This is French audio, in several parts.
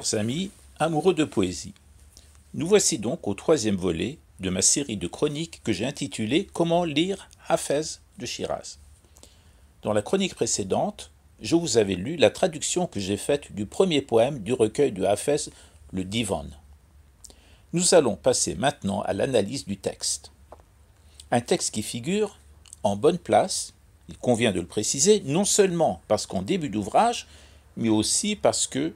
chers amis, amoureux de poésie. Nous voici donc au troisième volet de ma série de chroniques que j'ai intitulée Comment lire Hafez de Shiraz. Dans la chronique précédente, je vous avais lu la traduction que j'ai faite du premier poème du recueil de Hafez, le Divan. Nous allons passer maintenant à l'analyse du texte. Un texte qui figure en bonne place, il convient de le préciser, non seulement parce qu'en début d'ouvrage, mais aussi parce que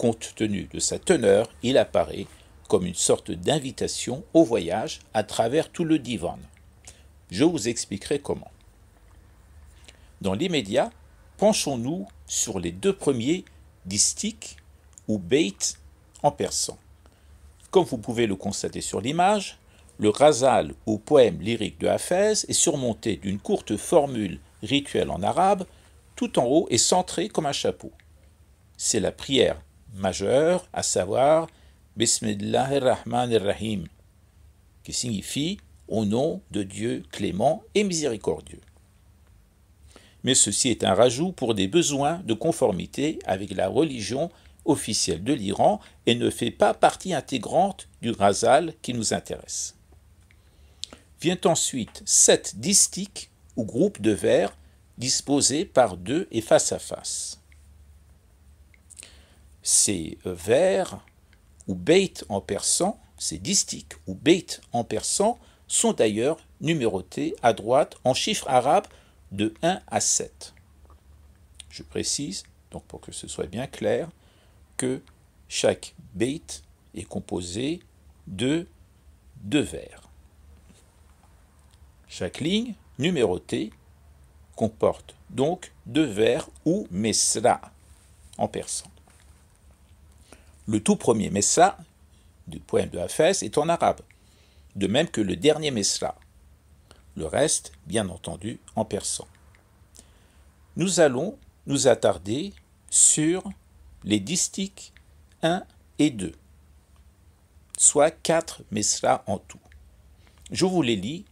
compte tenu de sa teneur, il apparaît comme une sorte d'invitation au voyage à travers tout le divan. Je vous expliquerai comment. Dans l'immédiat, penchons-nous sur les deux premiers distiques ou bait en persan. Comme vous pouvez le constater sur l'image, le rasal ou poème lyrique de Hafez est surmonté d'une courte formule rituelle en arabe, tout en haut et centré comme un chapeau. C'est la prière majeur, à savoir ar-Rahim, qui signifie au nom de Dieu clément et miséricordieux. Mais ceci est un rajout pour des besoins de conformité avec la religion officielle de l'Iran et ne fait pas partie intégrante du Razal qui nous intéresse. Vient ensuite sept distiques ou groupes de vers disposés par deux et face à face. Ces euh, vers, ou bêtes en persan, ces distiques ou bêtes en persan sont d'ailleurs numérotés à droite en chiffres arabes de 1 à 7. Je précise, donc pour que ce soit bien clair, que chaque bête est composé de deux vers. Chaque ligne numérotée comporte donc deux vers ou mesra en persan. Le tout premier Messa du poème de Hafez est en arabe, de même que le dernier Messa. Le reste, bien entendu, en persan. Nous allons nous attarder sur les distiques 1 et 2, soit 4 mesras en tout. Je vous les lis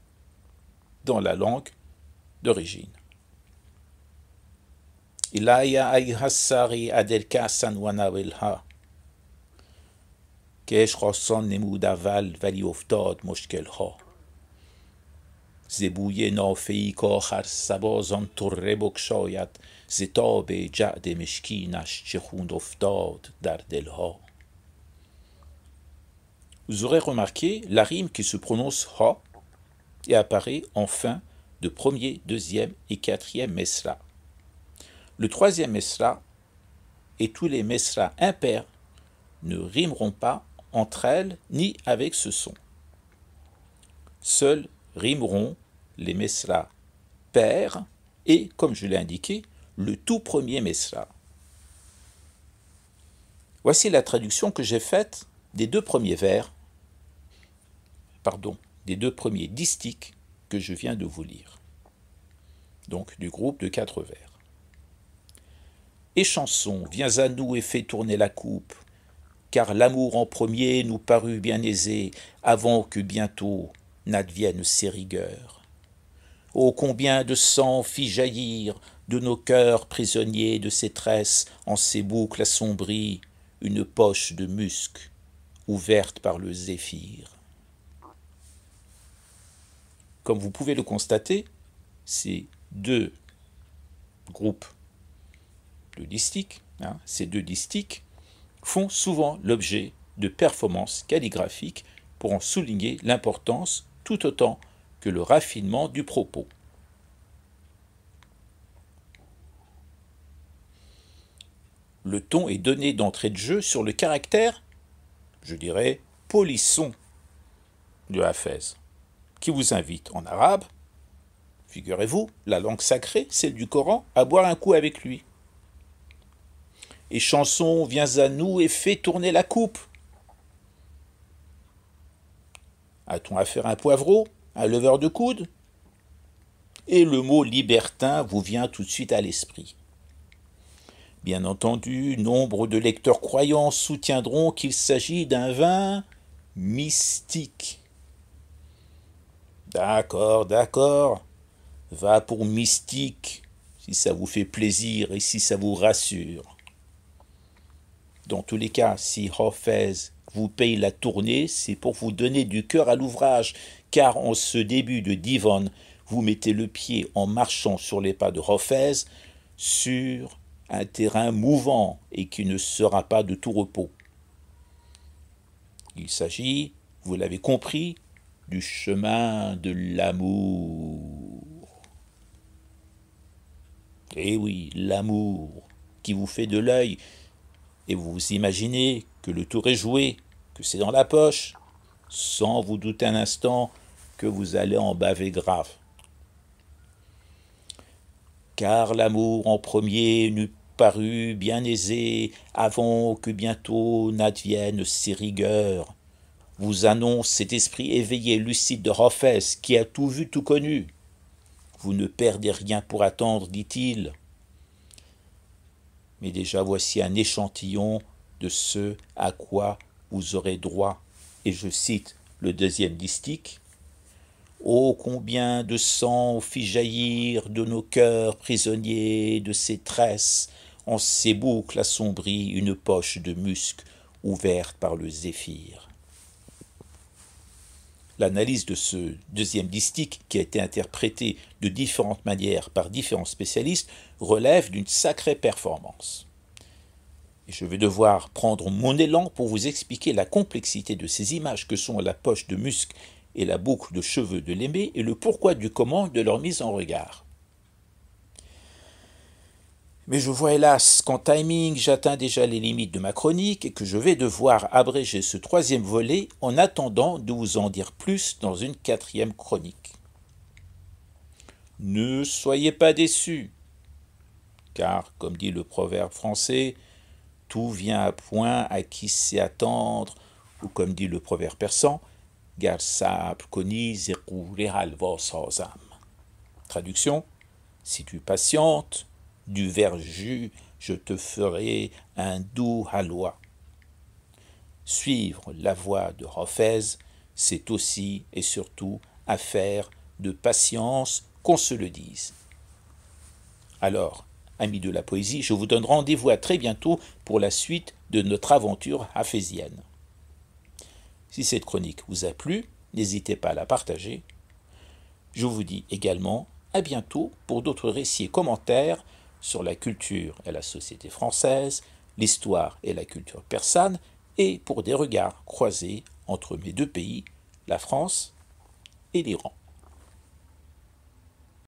dans la langue d'origine. Ilaya adelka sanwana wilha. Vous aurez remarqué la rime qui se prononce ha et apparaît en fin de premier, deuxième et quatrième mesra. Le troisième mesra et tous les mesra impairs ne rimeront pas entre elles ni avec ce son. Seuls rimeront les mesra père et, comme je l'ai indiqué, le tout premier mesla. Voici la traduction que j'ai faite des deux premiers vers, pardon, des deux premiers distiques que je viens de vous lire, donc du groupe de quatre vers. Et chanson, viens à nous et fais tourner la coupe, car l'amour en premier nous parut bien aisé, avant que bientôt n'adviennent ses rigueurs. Oh combien de sang fit jaillir de nos cœurs prisonniers de ses tresses en ses boucles assombries une poche de musc ouverte par le zéphyr. Comme vous pouvez le constater, ces deux groupes de distiques, hein, ces deux distiques font souvent l'objet de performances calligraphiques pour en souligner l'importance tout autant que le raffinement du propos. Le ton est donné d'entrée de jeu sur le caractère, je dirais, polisson de Hafez, qui vous invite en arabe, figurez-vous, la langue sacrée, celle du Coran, à boire un coup avec lui et chanson, viens à nous et fais tourner la coupe. A-t-on affaire à un poivreau, un leveur de coude Et le mot libertin vous vient tout de suite à l'esprit. Bien entendu, nombre de lecteurs croyants soutiendront qu'il s'agit d'un vin mystique. D'accord, d'accord. Va pour mystique, si ça vous fait plaisir et si ça vous rassure. Dans tous les cas, si Hafez vous paye la tournée, c'est pour vous donner du cœur à l'ouvrage, car en ce début de Divonne, vous mettez le pied en marchant sur les pas de Hafez sur un terrain mouvant et qui ne sera pas de tout repos. Il s'agit, vous l'avez compris, du chemin de l'amour. Eh oui, l'amour qui vous fait de l'œil et vous vous imaginez que le tour est joué, que c'est dans la poche, sans vous douter un instant que vous allez en baver grave. Car l'amour en premier n'eût paru bien aisé avant que bientôt n'advienne ses rigueurs. Vous annonce cet esprit éveillé, lucide de Rofès, qui a tout vu, tout connu. Vous ne perdez rien pour attendre, dit-il mais déjà voici un échantillon de ce à quoi vous aurez droit. Et je cite le deuxième distique. Ô oh, combien de sang fit jaillir de nos cœurs prisonniers, de ses tresses, en ses boucles assombries, une poche de musc ouverte par le zéphyr l'analyse de ce deuxième distique, qui a été interprété de différentes manières par différents spécialistes, relève d'une sacrée performance. Et je vais devoir prendre mon élan pour vous expliquer la complexité de ces images que sont la poche de musc et la boucle de cheveux de l'aimé et le pourquoi du comment de leur mise en regard mais je vois hélas qu'en timing j'atteins déjà les limites de ma chronique et que je vais devoir abréger ce troisième volet en attendant de vous en dire plus dans une quatrième chronique. Ne soyez pas déçus, car, comme dit le proverbe français, tout vient à point à qui sait attendre, ou comme dit le proverbe persan, âmes. Traduction Si tu patientes, du jus, je te ferai un doux halwa. Suivre la voie de Rophès, c'est aussi et surtout affaire de patience, qu'on se le dise. Alors, amis de la poésie, je vous donne rendez-vous à très bientôt pour la suite de notre aventure aphésienne. Si cette chronique vous a plu, n'hésitez pas à la partager. Je vous dis également à bientôt pour d'autres récits et commentaires sur la culture et la société française, l'histoire et la culture persane, et pour des regards croisés entre mes deux pays, la France et l'Iran.